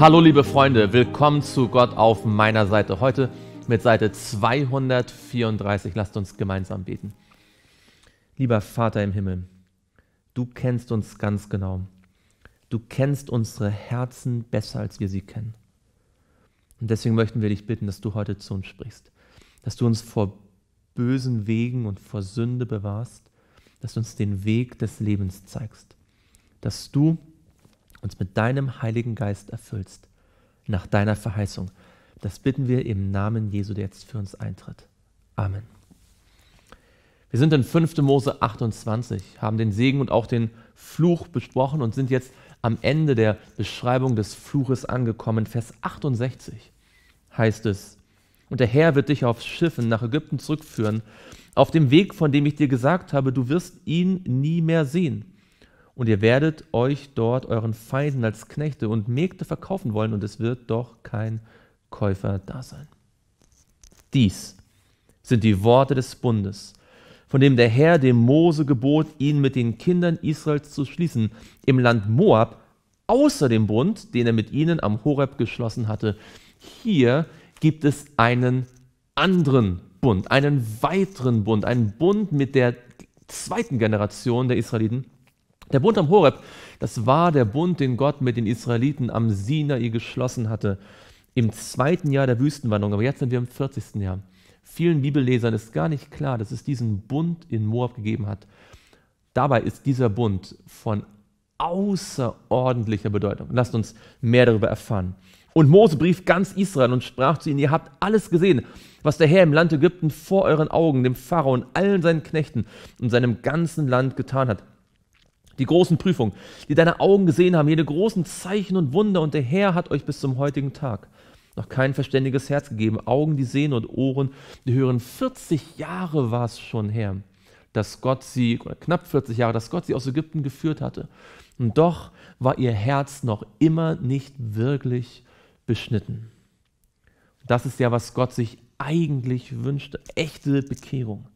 Hallo liebe Freunde, willkommen zu Gott auf meiner Seite. Heute mit Seite 234. Lasst uns gemeinsam beten. Lieber Vater im Himmel, du kennst uns ganz genau. Du kennst unsere Herzen besser, als wir sie kennen. Und deswegen möchten wir dich bitten, dass du heute zu uns sprichst, dass du uns vor bösen Wegen und vor Sünde bewahrst, dass du uns den Weg des Lebens zeigst, dass du uns mit deinem Heiligen Geist erfüllst, nach deiner Verheißung. Das bitten wir im Namen Jesu, der jetzt für uns eintritt. Amen. Wir sind in 5. Mose 28, haben den Segen und auch den Fluch besprochen und sind jetzt am Ende der Beschreibung des Fluches angekommen. Vers 68 heißt es, und der Herr wird dich auf Schiffen nach Ägypten zurückführen, auf dem Weg, von dem ich dir gesagt habe, du wirst ihn nie mehr sehen und ihr werdet euch dort euren Feinden als Knechte und Mägde verkaufen wollen, und es wird doch kein Käufer da sein. Dies sind die Worte des Bundes, von dem der Herr dem Mose gebot, ihn mit den Kindern Israels zu schließen, im Land Moab, außer dem Bund, den er mit ihnen am Horeb geschlossen hatte. Hier gibt es einen anderen Bund, einen weiteren Bund, einen Bund mit der zweiten Generation der Israeliten, der Bund am Horeb, das war der Bund, den Gott mit den Israeliten am Sinai geschlossen hatte, im zweiten Jahr der Wüstenwanderung, aber jetzt sind wir im 40. Jahr. Vielen Bibellesern ist gar nicht klar, dass es diesen Bund in Moab gegeben hat. Dabei ist dieser Bund von außerordentlicher Bedeutung. Lasst uns mehr darüber erfahren. Und Mose brief ganz Israel und sprach zu ihnen, ihr habt alles gesehen, was der Herr im Land Ägypten vor euren Augen, dem Pharao und allen seinen Knechten und seinem ganzen Land getan hat. Die großen Prüfungen, die deine Augen gesehen haben, jene großen Zeichen und Wunder, und der Herr hat euch bis zum heutigen Tag noch kein verständiges Herz gegeben, Augen, die sehen und Ohren, die hören. 40 Jahre war es schon her, dass Gott sie, oder knapp 40 Jahre, dass Gott sie aus Ägypten geführt hatte. Und doch war ihr Herz noch immer nicht wirklich beschnitten. Das ist ja, was Gott sich eigentlich wünschte, echte Bekehrung.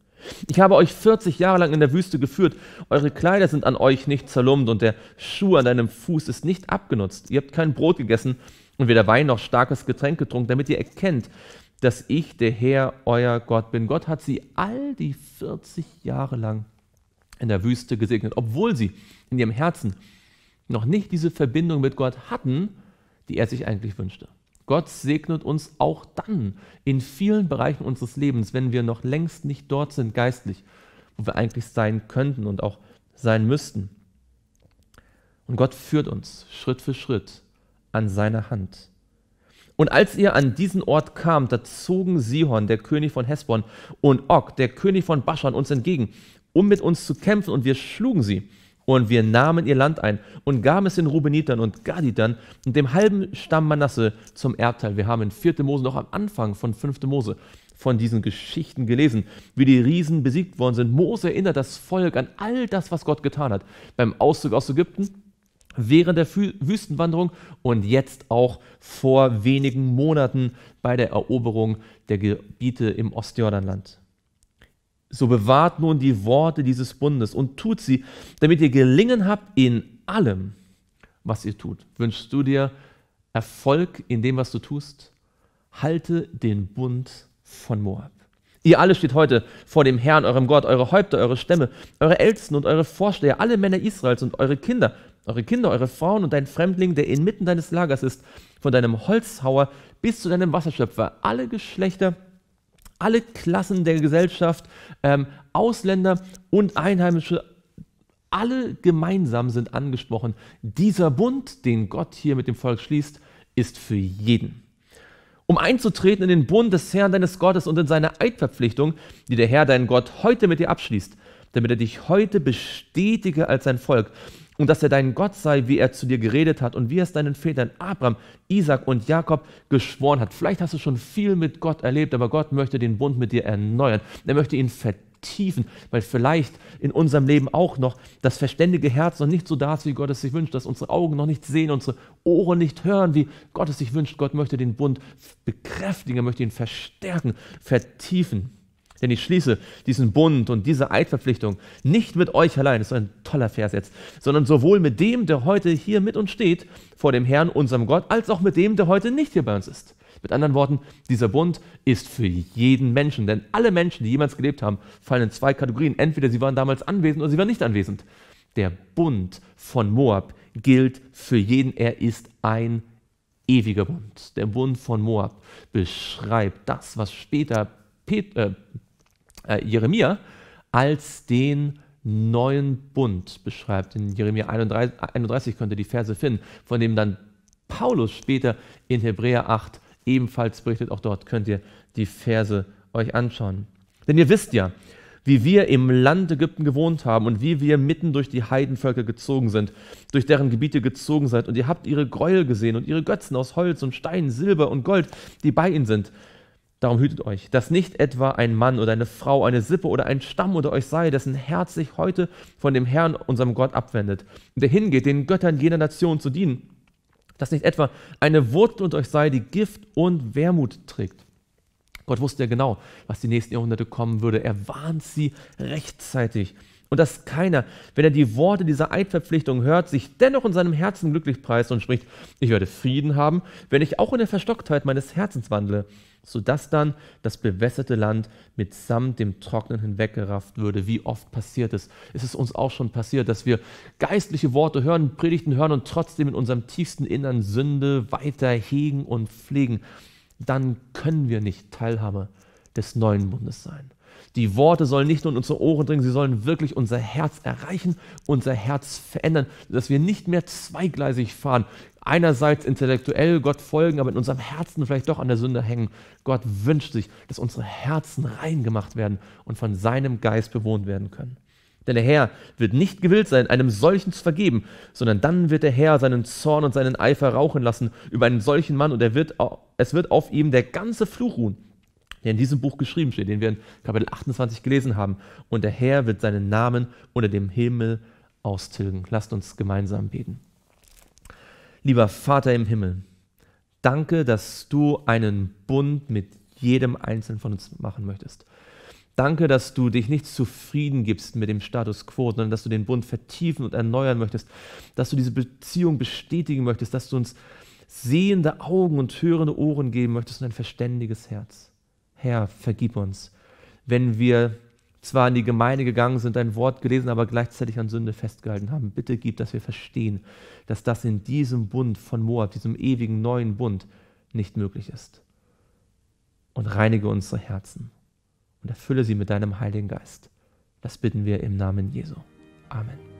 Ich habe euch 40 Jahre lang in der Wüste geführt. Eure Kleider sind an euch nicht zerlumpt und der Schuh an deinem Fuß ist nicht abgenutzt. Ihr habt kein Brot gegessen und weder Wein noch starkes Getränk getrunken, damit ihr erkennt, dass ich der Herr, euer Gott bin. Gott hat sie all die 40 Jahre lang in der Wüste gesegnet, obwohl sie in ihrem Herzen noch nicht diese Verbindung mit Gott hatten, die er sich eigentlich wünschte. Gott segnet uns auch dann in vielen Bereichen unseres Lebens, wenn wir noch längst nicht dort sind geistlich, wo wir eigentlich sein könnten und auch sein müssten. Und Gott führt uns Schritt für Schritt an seiner Hand. Und als ihr an diesen Ort kamt, da zogen Sihon, der König von Hesbon, und Og, der König von Baschan, uns entgegen, um mit uns zu kämpfen, und wir schlugen sie. Und wir nahmen ihr Land ein und gaben es den Rubenitern und Gaditern und dem halben Stamm Manasse zum Erbteil. Wir haben in 4. Mose noch am Anfang von 5. Mose von diesen Geschichten gelesen, wie die Riesen besiegt worden sind. Mose erinnert das Volk an all das, was Gott getan hat. Beim Auszug aus Ägypten, während der Wüstenwanderung und jetzt auch vor wenigen Monaten bei der Eroberung der Gebiete im Ostjordanland. So bewahrt nun die Worte dieses Bundes und tut sie, damit ihr gelingen habt in allem, was ihr tut. Wünschst du dir Erfolg in dem, was du tust? Halte den Bund von Moab. Ihr alle steht heute vor dem Herrn, eurem Gott, eure Häupter, eure Stämme, eure Ältesten und eure Vorsteher, alle Männer Israels und eure Kinder, eure Kinder, eure Frauen und dein Fremdling, der inmitten deines Lagers ist, von deinem Holzhauer bis zu deinem Wasserschöpfer, alle Geschlechter alle Klassen der Gesellschaft, ähm, Ausländer und Einheimische, alle gemeinsam sind angesprochen. Dieser Bund, den Gott hier mit dem Volk schließt, ist für jeden. Um einzutreten in den Bund des Herrn deines Gottes und in seine Eidverpflichtung, die der Herr dein Gott heute mit dir abschließt, damit er dich heute bestätige als sein Volk und dass er dein Gott sei, wie er zu dir geredet hat und wie er es deinen Vätern Abraham, Isaac und Jakob geschworen hat. Vielleicht hast du schon viel mit Gott erlebt, aber Gott möchte den Bund mit dir erneuern. Er möchte ihn vertiefen, weil vielleicht in unserem Leben auch noch das verständige Herz noch nicht so da ist, wie Gott es sich wünscht, dass unsere Augen noch nicht sehen, unsere Ohren nicht hören, wie Gott es sich wünscht. Gott möchte den Bund bekräftigen, er möchte ihn verstärken, vertiefen. Denn ich schließe diesen Bund und diese Eidverpflichtung nicht mit euch allein, das ist ein toller Vers jetzt, sondern sowohl mit dem, der heute hier mit uns steht, vor dem Herrn, unserem Gott, als auch mit dem, der heute nicht hier bei uns ist. Mit anderen Worten, dieser Bund ist für jeden Menschen, denn alle Menschen, die jemals gelebt haben, fallen in zwei Kategorien. Entweder sie waren damals anwesend oder sie waren nicht anwesend. Der Bund von Moab gilt für jeden, er ist ein ewiger Bund. Der Bund von Moab beschreibt das, was später Pet äh, äh, Jeremia als den neuen Bund beschreibt. In Jeremia 31, 31 äh, könnt ihr die Verse finden, von dem dann Paulus später in Hebräer 8 ebenfalls berichtet. Auch dort könnt ihr die Verse euch anschauen. Denn ihr wisst ja, wie wir im Land Ägypten gewohnt haben und wie wir mitten durch die Heidenvölker gezogen sind, durch deren Gebiete gezogen seid. Und ihr habt ihre Gräuel gesehen und ihre Götzen aus Holz und Stein, Silber und Gold, die bei ihnen sind. Darum hütet euch, dass nicht etwa ein Mann oder eine Frau, eine Sippe oder ein Stamm unter euch sei, dessen Herz sich heute von dem Herrn, unserem Gott, abwendet der hingeht, den Göttern jener Nation zu dienen. Dass nicht etwa eine Wurzel unter euch sei, die Gift und Wermut trägt. Gott wusste ja genau, was die nächsten Jahrhunderte kommen würde. Er warnt sie rechtzeitig und dass keiner, wenn er die Worte dieser Eidverpflichtung hört, sich dennoch in seinem Herzen glücklich preist und spricht, ich werde Frieden haben, wenn ich auch in der Verstocktheit meines Herzens wandle, sodass dann das bewässerte Land mitsamt dem Trocknen hinweggerafft würde. Wie oft passiert es? Es ist uns auch schon passiert, dass wir geistliche Worte hören, Predigten hören und trotzdem in unserem tiefsten Innern Sünde weiter hegen und pflegen. Dann können wir nicht Teilhabe des neuen Bundes sein. Die Worte sollen nicht nur in unsere Ohren dringen, sie sollen wirklich unser Herz erreichen, unser Herz verändern, dass wir nicht mehr zweigleisig fahren. Einerseits intellektuell Gott folgen, aber in unserem Herzen vielleicht doch an der Sünde hängen. Gott wünscht sich, dass unsere Herzen rein gemacht werden und von seinem Geist bewohnt werden können. Denn der Herr wird nicht gewillt sein, einem solchen zu vergeben, sondern dann wird der Herr seinen Zorn und seinen Eifer rauchen lassen über einen solchen Mann und er wird, es wird auf ihm der ganze Fluch ruhen, der in diesem Buch geschrieben steht, den wir in Kapitel 28 gelesen haben. Und der Herr wird seinen Namen unter dem Himmel austilgen. Lasst uns gemeinsam beten. Lieber Vater im Himmel, danke, dass du einen Bund mit jedem Einzelnen von uns machen möchtest. Danke, dass du dich nicht zufrieden gibst mit dem Status quo, sondern dass du den Bund vertiefen und erneuern möchtest, dass du diese Beziehung bestätigen möchtest, dass du uns sehende Augen und hörende Ohren geben möchtest und ein verständiges Herz. Herr, vergib uns, wenn wir zwar in die Gemeinde gegangen sind, dein Wort gelesen, aber gleichzeitig an Sünde festgehalten haben. Bitte gib, dass wir verstehen, dass das in diesem Bund von Moab, diesem ewigen neuen Bund, nicht möglich ist. Und reinige unsere Herzen und erfülle sie mit deinem Heiligen Geist. Das bitten wir im Namen Jesu. Amen.